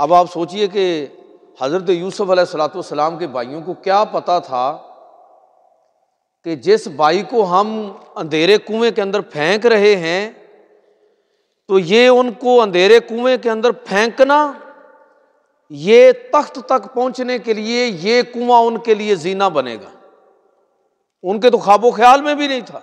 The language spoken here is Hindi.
अब आप सोचिए कि हज़रत यूसुफ सलाम के भाइयों को क्या पता था कि जिस भाई को हम अंधेरे कुएं के अंदर फेंक रहे हैं तो ये उनको अंधेरे कुएं के अंदर फेंकना ये तख्त तक पहुंचने के लिए ये कुआं उनके लिए जीना बनेगा उनके तो ख्वाबो ख्याल में भी नहीं था